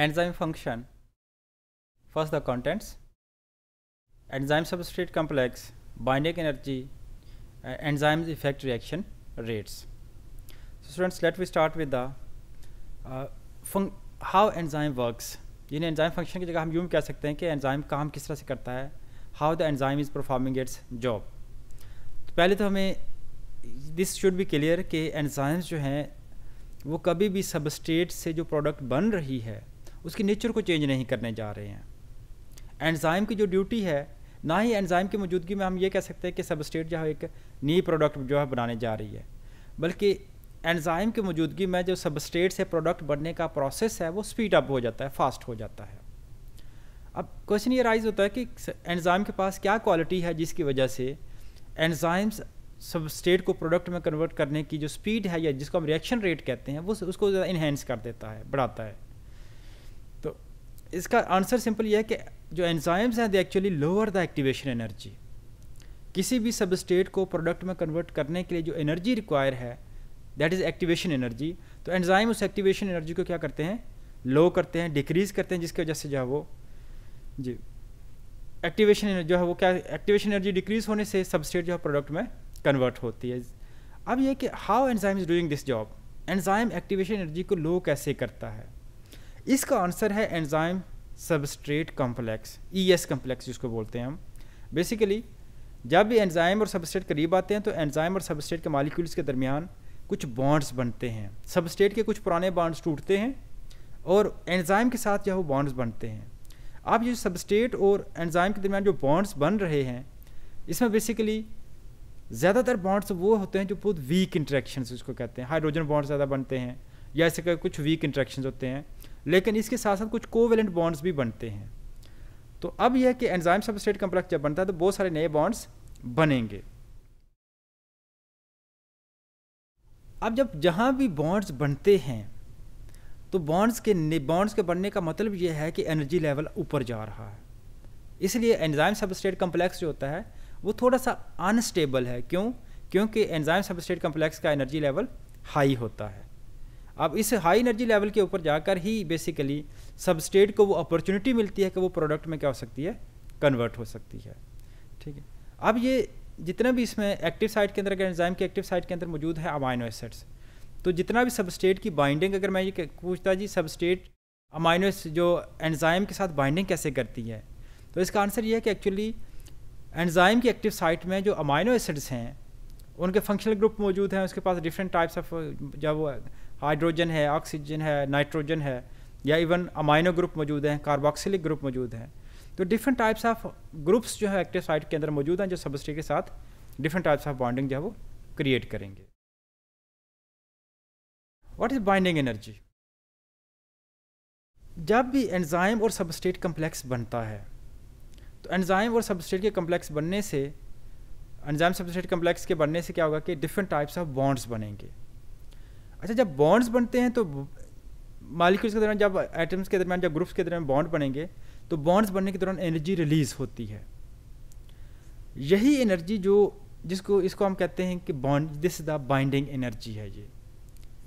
enzyme function first the contents enzyme substrate complex binding energy uh, enzymes effect reaction rates so students let we start with the uh, how enzyme works in enzyme function ki jagah hum यूँ keh sakte hain ki enzyme kaam kis tarah se karta hai how the enzyme is performing its job to pehle to hame this should be clear ki enzymes jo hain wo kabhi bhi substrate se jo product ban rahi hai उसकी nature को change नहीं करने जा रहे हैं enzyme की जो duty है ना ही एंजाइम की मौजूदगी में हम ये कह सकते हैं कि सबस्टेट जो है एक नई प्रोडक्ट जो है बनाने जा रही है बल्कि एंजाइम की मौजूदगी में जो सबस्टेट से प्रोडक्ट बनने का प्रोसेस है वो स्पीड अप हो जाता है फास्ट हो जाता है अब क्वेश्चन ये राइज होता है कि एंजाइम के पास क्या क्वालिटी है जिसकी वजह से एंजाइम्स सबस्टेट को प्रोडक्ट में कन्वर्ट करने की जो स्पीड है या जिसको हम रिएक्शन रेट कहते हैं वो उसको ज़्यादा इन्हेंस कर देता है बढ़ाता है इसका आंसर सिंपल यह है कि जो एंजाइम्स हैं they actually lower the activation energy किसी भी सबस्टेट को प्रोडक्ट में कन्वर्ट करने के लिए जो एनर्जी रिक्वायर है दैट इज़ एक्टिवेशन एनर्जी तो एंजाइम उस एक्टिवेशन एनर्जी को क्या करते हैं लो करते हैं डिक्रीज़ करते हैं जिसकी वजह से जो है वो जी एक्टिवेशन एनर्जी जो है वो क्या एक्टिवेशन एनर्जी डिक्रीज़ होने से सबस्टेट जो है प्रोडक्ट में कन्वर्ट होती है अब ये कि how enzyme is doing this job enzyme activation energy को लो कैसे करता है इसका आंसर है enzyme substrate complex E e S complex जिसको बोलते हैं हम बेसिकली जब भी एंजाइम और सबस्ट्रेट करीब आते हैं तो एंजाइम और सबस्ट्रेट के मालिक्यूल्स के दरमियान कुछ बॉन्ड्स बनते हैं सबस्ट्रेट के कुछ पुराने बॉन्ड्स टूटते हैं और एंजाइम के साथ जो बॉन्ड्स बनते हैं आप ये सबस्ट्रेट और एंजाइम के दरमियान जो बॉन्ड्स बन रहे हैं इसमें बेसिकली ज़्यादातर बॉन्ड्स वो होते हैं जो बहुत वीक इंट्रैक्शन उसको कहते हैं हाइड्रोजन बॉन्ड्स ज़्यादा बनते हैं या ऐसे कुछ वीक इंट्रैक्शन होते हैं लेकिन इसके साथ साथ कुछ कोवेलेंट बॉन्ड्स भी बनते हैं तो अब यह कि एंजाइम सबस्टेट कम्प्लेक्स जब बनता है तो बहुत सारे नए बॉन्ड्स बनेंगे अब जब जहाँ भी बॉन्ड्स बनते हैं तो बॉन्ड्स के बॉन्ड्स के बनने का मतलब यह है कि एनर्जी लेवल ऊपर जा रहा है इसलिए एंजाइम सबस्टेट कम्प्लेक्स जो होता है वो थोड़ा सा अनस्टेबल है क्यों क्योंकि एंजाइम सबस्ट्रेट कम्प्लेक्स का एनर्जी लेवल हाई होता है अब इस हाई एनर्जी लेवल के ऊपर जाकर ही बेसिकली सबस्टेट को वो अपॉर्चुनिटी मिलती है कि वो प्रोडक्ट में क्या हो सकती है कन्वर्ट हो सकती है ठीक है अब ये जितना भी इसमें एक्टिव साइट के अंदर अगर एंजाइम के एक्टिव साइट के अंदर मौजूद है अमाइनो एसिड्स तो जितना भी सबस्टेट की बाइंडिंग अगर मैं ये पूछता जी सबस्टेट अमाइनो जो एंजाइम के साथ बाइंडिंग कैसे करती है तो इसका आंसर ये है कि एक्चुअली एंजाइम की एक्टिव साइट में जो अमाइनो एसिड्स हैं उनके फंक्शनल ग्रुप मौजूद हैं उसके पास डिफरेंट टाइप्स ऑफ जब वो हाइड्रोजन है ऑक्सीजन है नाइट्रोजन है या इवन अमाइनो ग्रुप मौजूद हैं कार्बोक्सिलिक ग्रुप मौजूद हैं तो डिफरेंट टाइप्स ऑफ ग्रुप्स जो है एक्टिव साइट के अंदर मौजूद हैं जो सबस्ट्री के साथ डिफरेंट टाइप्स ऑफ बॉन्डिंग जो है वो क्रिएट करेंगे व्हाट इज़ बाइंडिंग एनर्जी जब भी एंजाइम और सबस्टेट कम्प्लेक्स बनता है तो एंजाइम और सबस्टेट के कम्प्लेक्स बनने से एंजाइम सबस्टेट कम्प्लेक्स के बनने से क्या होगा कि डिफरेंट टाइप्स ऑफ बॉन्ड्स बनेंगे अच्छा जब बॉन्ड्स बनते हैं तो मालिक्यूल्स के दौरान जब एटम्स के दरमियान जब ग्रुप्स के दरमियान बॉन्ड बनेंगे तो बॉन्ड्स बनने के दौरान एनर्जी रिलीज़ होती है यही एनर्जी जो जिसको इसको हम कहते हैं कि bond this the binding energy है ये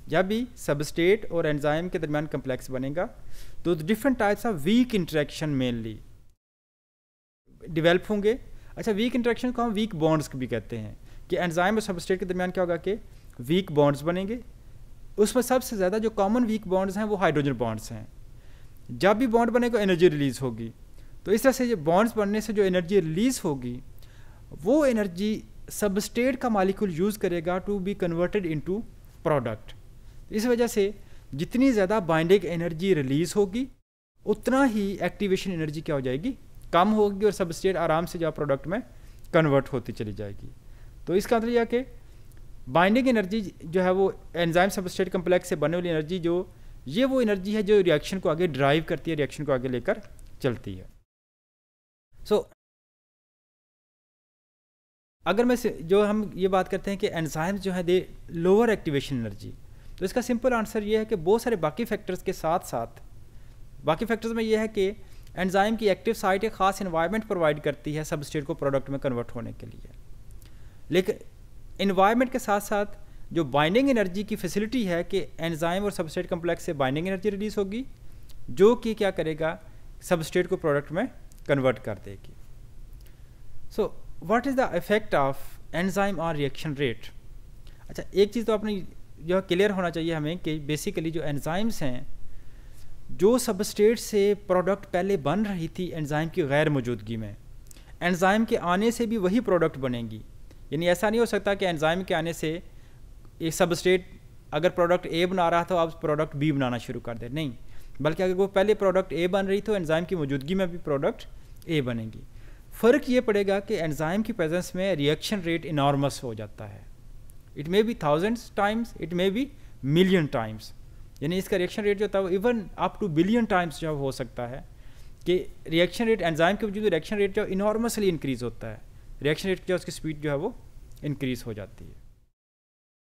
जब भी सबस्टेट और एंजाइम के दरमियान कम्प्लेक्स बनेगा तो different types of weak interaction mainly develop होंगे अच्छा वीक इंट्रैक्शन को हम वीक बॉन्ड्स भी कहते हैं कि एंजाइम और सबस्टेट के दरमियान क्या होगा कि वीक बॉन्ड्स बनेंगे उसमें सबसे ज़्यादा जो कॉमन वीक बॉन्ड्स हैं वो हाइड्रोजन बॉन्ड्स हैं जब भी बॉन्ड बनेगा एनर्जी रिलीज़ होगी तो इस तरह से जो बॉन्ड्स बनने से जो एनर्जी रिलीज़ होगी वो एनर्जी सबस्टेट का मालिक्यूल यूज़ करेगा to be converted into product इस वजह से जितनी ज़्यादा बाइंडिंग एनर्जी रिलीज़ होगी उतना ही एक्टिवेशन एनर्जी क्या हो जाएगी कम होगी और सबस्टेट आराम से जो प्रोडक्ट में कन्वर्ट होती चली जाएगी तो इसका मतलब यह कि बाइंडिंग एनर्जी जो है वो एंजाइम सबस्टेट कम्प्लेक्स से बने वाली एनर्जी जो ये वो एनर्जी है जो रिएक्शन को आगे ड्राइव करती है रिएक्शन को आगे लेकर चलती है सो so, अगर मैं जो हम ये बात करते हैं कि एंजाइम्स जो है दे लोअर एक्टिवेशन एनर्जी तो इसका सिंपल आंसर ये है कि बहुत सारे बाकी फैक्टर्स के साथ साथ बाकी फैक्टर्स में यह है कि एंजाइम की एक्टिव साइट एक खास इन्वायरमेंट प्रोवाइड करती है सबस्टेट को प्रोडक्ट में कन्वर्ट होने के लिए लेकिन इन्वायरमेंट के साथ साथ जो बाइंडिंग एनर्जी की फैसिलिटी है कि एंजाइम और सबस्ट्रेट कम्प्लेक्स से बाइंडिंग एनर्जी रिलीज़ होगी जो कि क्या करेगा सबस्ट्रेट को प्रोडक्ट में कन्वर्ट कर देगी so what is the effect of enzyme और रिएक्शन रेट अच्छा एक चीज़ तो आपने यह क्लियर होना चाहिए हमें कि बेसिकली जो एंजाइम्स हैं जो सबस्ट्रेट से प्रोडक्ट पहले बन रही थी एंजाइम की गैर मौजूदगी में एंजाइम के आने से भी वही प्रोडक्ट बनेगी यानी ऐसा नहीं हो सकता कि एंजाइम के आने से एक सबस्टेट अगर प्रोडक्ट ए बना रहा था आप प्रोडक्ट बी बनाना शुरू कर दे नहीं बल्कि अगर वो पहले प्रोडक्ट ए बन रही तो एंजाइम की मौजूदगी में भी प्रोडक्ट ए बनेगी फ़र्क ये पड़ेगा कि एंजाइम की प्रेजेंस में रिएक्शन रेट इनॉर्मस हो जाता है it may be thousands times it may be million times यानी इसका रिएक्शन रेट जो था वो even up to billion times जो हो सकता है कि रिएक्शन रेट एंजाइम के वजूद रिएक्शन रेट जो इनॉर्मसली इंक्रीज़ होता है रिएक्शन रेट क्या उसकी स्पीड जो है वो इंक्रीज़ हो जाती है